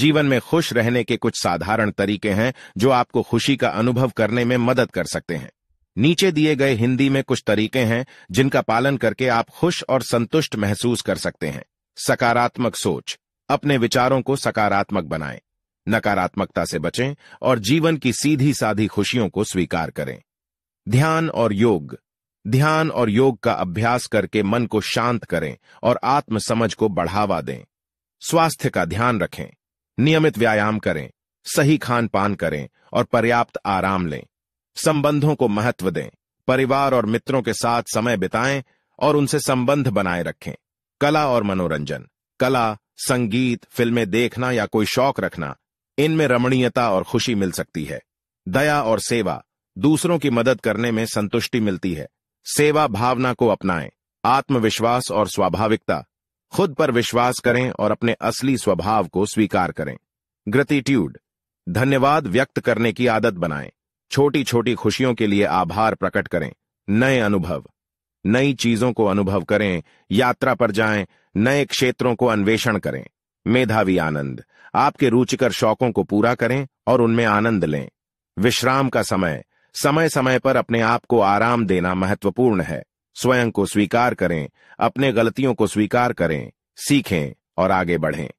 जीवन में खुश रहने के कुछ साधारण तरीके हैं जो आपको खुशी का अनुभव करने में मदद कर सकते हैं नीचे दिए गए हिंदी में कुछ तरीके हैं जिनका पालन करके आप खुश और संतुष्ट महसूस कर सकते हैं सकारात्मक सोच अपने विचारों को सकारात्मक बनाएं नकारात्मकता से बचें और जीवन की सीधी साधी खुशियों को स्वीकार करें ध्यान और योग ध्यान और योग का अभ्यास करके मन को शांत करें और आत्मसमझ को बढ़ावा दें स्वास्थ्य का ध्यान रखें नियमित व्यायाम करें सही खान पान करें और पर्याप्त आराम लें संबंधों को महत्व दें परिवार और मित्रों के साथ समय बिताएं और उनसे संबंध बनाए रखें कला और मनोरंजन कला संगीत फिल्में देखना या कोई शौक रखना इनमें रमणीयता और खुशी मिल सकती है दया और सेवा दूसरों की मदद करने में संतुष्टि मिलती है सेवा भावना को अपनाएं आत्मविश्वास और स्वाभाविकता खुद पर विश्वास करें और अपने असली स्वभाव को स्वीकार करें ग्रेटिट्यूड धन्यवाद व्यक्त करने की आदत बनाएं छोटी छोटी खुशियों के लिए आभार प्रकट करें नए अनुभव नई चीजों को अनुभव करें यात्रा पर जाएं नए क्षेत्रों को अन्वेषण करें मेधावी आनंद आपके रुचिकर शौकों को पूरा करें और उनमें आनंद लें विश्राम का समय समय समय पर अपने आप को आराम देना महत्वपूर्ण है स्वयं को स्वीकार करें अपने गलतियों को स्वीकार करें सीखें और आगे बढ़ें